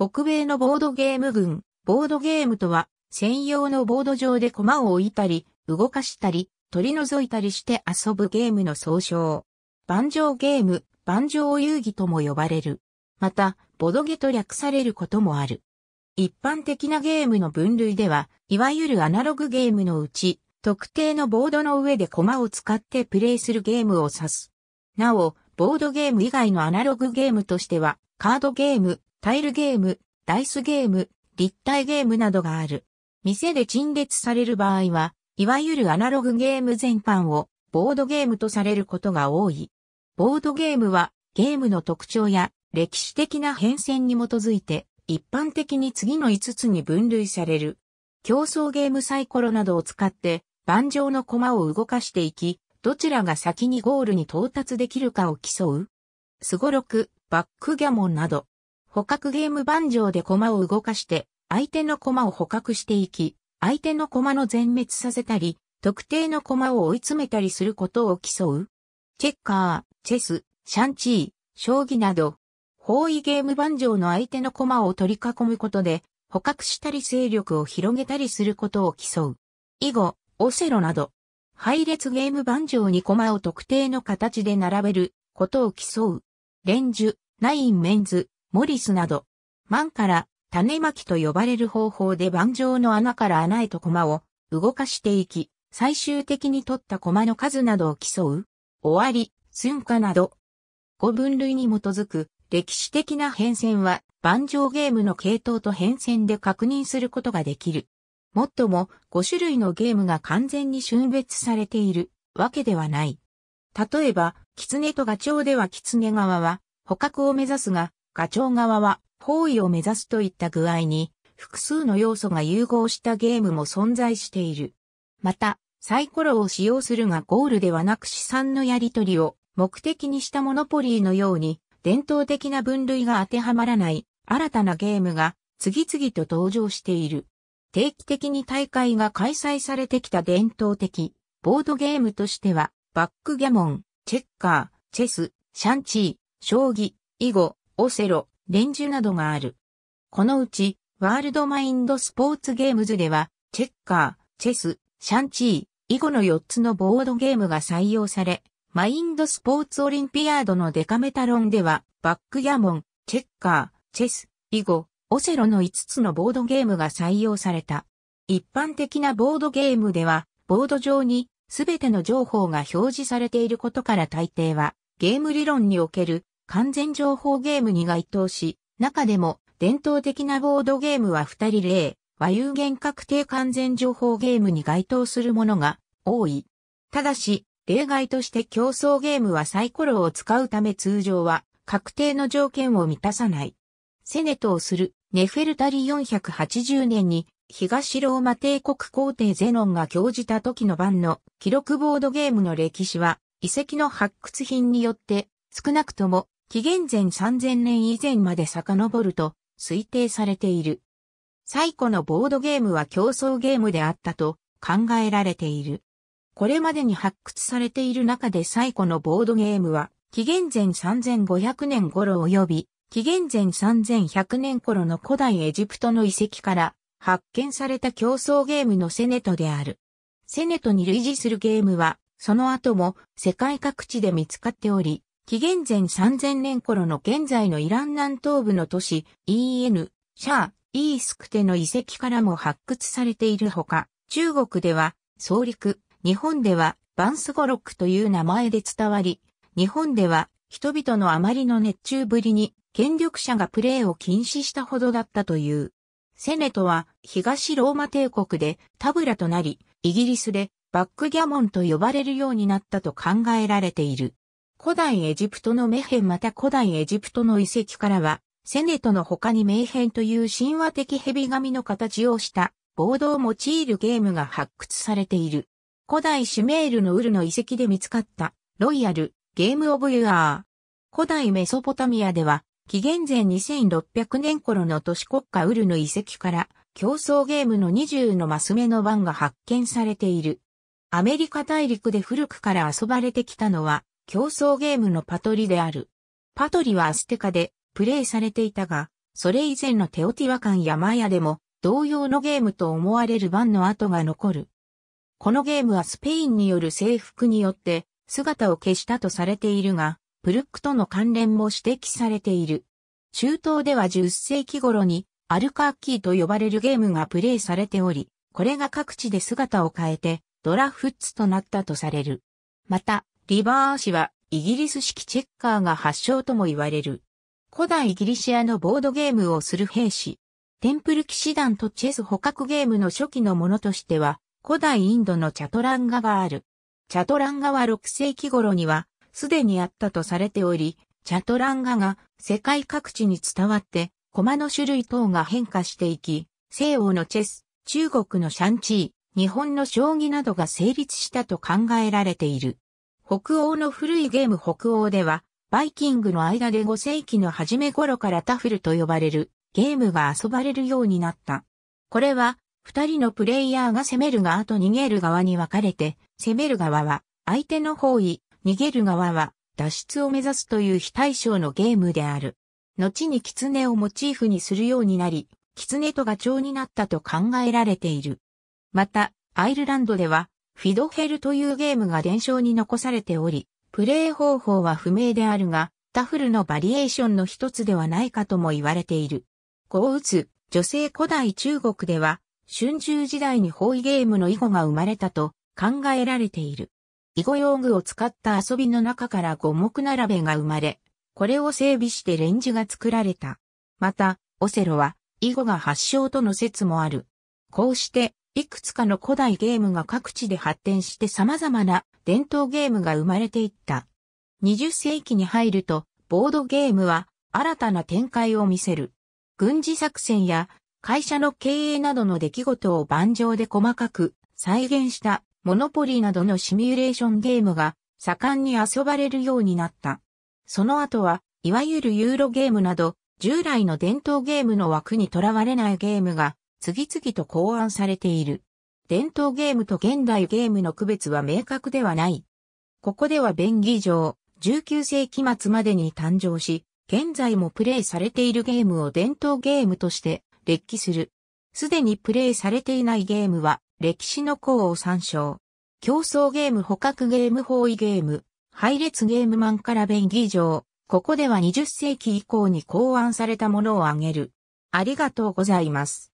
北米のボードゲーム群、ボードゲームとは、専用のボード上で駒を置いたり、動かしたり、取り除いたりして遊ぶゲームの総称。盤上ゲーム、盤上遊戯とも呼ばれる。また、ボドゲと略されることもある。一般的なゲームの分類では、いわゆるアナログゲームのうち、特定のボードの上で駒を使ってプレイするゲームを指す。なお、ボードゲーム以外のアナログゲームとしては、カードゲーム、タイルゲーム、ダイスゲーム、立体ゲームなどがある。店で陳列される場合は、いわゆるアナログゲーム全般をボードゲームとされることが多い。ボードゲームはゲームの特徴や歴史的な変遷に基づいて一般的に次の5つに分類される。競争ゲームサイコロなどを使って盤上の駒を動かしていき、どちらが先にゴールに到達できるかを競う。すごろく、バックギャモンなど、捕獲ゲーム盤上で駒を動かして、相手の駒を捕獲していき、相手の駒の全滅させたり、特定の駒を追い詰めたりすることを競う。チェッカー、チェス、シャンチー、将棋など、方位ゲーム盤上の相手の駒を取り囲むことで、捕獲したり勢力を広げたりすることを競う。以後、オセロなど、配列ゲーム盤上に駒を特定の形で並べることを競う。レンジュ、ナインメンズ、モリスなど、マンから種まきと呼ばれる方法で盤上の穴から穴へと駒を動かしていき、最終的に取った駒の数などを競う、終わり、寸化など、5分類に基づく歴史的な変遷は、盤上ゲームの系統と変遷で確認することができる。もっとも、5種類のゲームが完全に春別されているわけではない。例えば、狐とガチョウでは狐側は捕獲を目指すが、課長側は方位を目指すといった具合に、複数の要素が融合したゲームも存在している。また、サイコロを使用するがゴールではなく資産のやり取りを目的にしたモノポリーのように、伝統的な分類が当てはまらない新たなゲームが次々と登場している。定期的に大会が開催されてきた伝統的ボードゲームとしては、バックギャモン、チェッカー、チェス、シャンチー、将棋、囲碁、オセロ、レンジュなどがある。このうち、ワールドマインドスポーツゲームズでは、チェッカー、チェス、シャンチー、以後の4つのボードゲームが採用され、マインドスポーツオリンピアードのデカメタロンでは、バックヤモン、チェッカー、チェス、以後、オセロの5つのボードゲームが採用された。一般的なボードゲームでは、ボード上にすべての情報が表示されていることから大抵は、ゲーム理論における完全情報ゲームに該当し、中でも伝統的なボードゲームは二人例、和有限確定完全情報ゲームに該当するものが多い。ただし、例外として競争ゲームはサイコロを使うため通常は確定の条件を満たさない。セネトをするネフェルタリ480年に東ローマ帝国皇帝ゼノンが興じた時の版の記録ボードゲームの歴史は遺跡の発掘品によって少なくとも紀元前3000年以前まで遡ると推定されている。最古のボードゲームは競争ゲームであったと考えられている。これまでに発掘されている中で最古のボードゲームは、紀元前3500年頃及び、紀元前3100年頃の古代エジプトの遺跡から発見された競争ゲームのセネトである。セネトに類似するゲームは、その後も世界各地で見つかっており、紀元前3000年頃の現在のイラン南東部の都市 EN、シャー、イースクテの遺跡からも発掘されているほか、中国では、総陸、日本では、バンスゴロックという名前で伝わり、日本では、人々のあまりの熱中ぶりに、権力者がプレーを禁止したほどだったという。セネトは、東ローマ帝国でタブラとなり、イギリスでバックギャモンと呼ばれるようになったと考えられている。古代エジプトのメヘンまた古代エジプトの遺跡からは、セネトの他にメヘンという神話的蛇神の形をしたボードを用いるゲームが発掘されている。古代シュメールのウルの遺跡で見つかったロイヤルゲームオブユアー。古代メソポタミアでは、紀元前2600年頃の都市国家ウルの遺跡から競争ゲームの20のマス目の番が発見されている。アメリカ大陸で古くから遊ばれてきたのは競争ゲームのパトリである。パトリはアステカでプレイされていたが、それ以前のテオティワカンやマヤでも同様のゲームと思われる版の跡が残る。このゲームはスペインによる征服によって姿を消したとされているが、プルックとの関連も指摘されている。中東では10世紀頃にアルカーキーと呼ばれるゲームがプレイされており、これが各地で姿を変えてドラフッツとなったとされる。また、リバー氏はイギリス式チェッカーが発祥とも言われる。古代イギリシアのボードゲームをする兵士。テンプル騎士団とチェス捕獲ゲームの初期のものとしては、古代インドのチャトランガがある。チャトランガは6世紀頃には、すでにあったとされており、チャトランガが世界各地に伝わって、駒の種類等が変化していき、西欧のチェス、中国のシャンチー、日本の将棋などが成立したと考えられている。北欧の古いゲーム北欧では、バイキングの間で5世紀の初め頃からタフルと呼ばれるゲームが遊ばれるようになった。これは、二人のプレイヤーが攻める側と逃げる側に分かれて、攻める側は相手の方位、逃げる側は脱出を目指すという非対称のゲームである。後に狐をモチーフにするようになり、狐とガチョウになったと考えられている。また、アイルランドでは、フィドヘルというゲームが伝承に残されており、プレイ方法は不明であるが、タフルのバリエーションの一つではないかとも言われている。打つ、女性古代中国では、春秋時代に包囲ゲームの囲碁が生まれたと考えられている。囲碁用具を使った遊びの中から五目並べが生まれ、これを整備してレンジが作られた。また、オセロは、囲碁が発祥との説もある。こうして、いくつかの古代ゲームが各地で発展して様々な伝統ゲームが生まれていった。20世紀に入ると、ボードゲームは新たな展開を見せる。軍事作戦や会社の経営などの出来事を盤上で細かく再現したモノポリーなどのシミュレーションゲームが盛んに遊ばれるようになった。その後は、いわゆるユーロゲームなど従来の伝統ゲームの枠にとらわれないゲームが次々と考案されている。伝統ゲームと現代ゲームの区別は明確ではない。ここでは便宜上、19世紀末までに誕生し、現在もプレイされているゲームを伝統ゲームとして列記する。すでにプレイされていないゲームは歴史の項を参照。競争ゲーム捕獲ゲーム包囲ゲーム、配列ゲームマンから便宜上、ここでは20世紀以降に考案されたものを挙げる。ありがとうございます。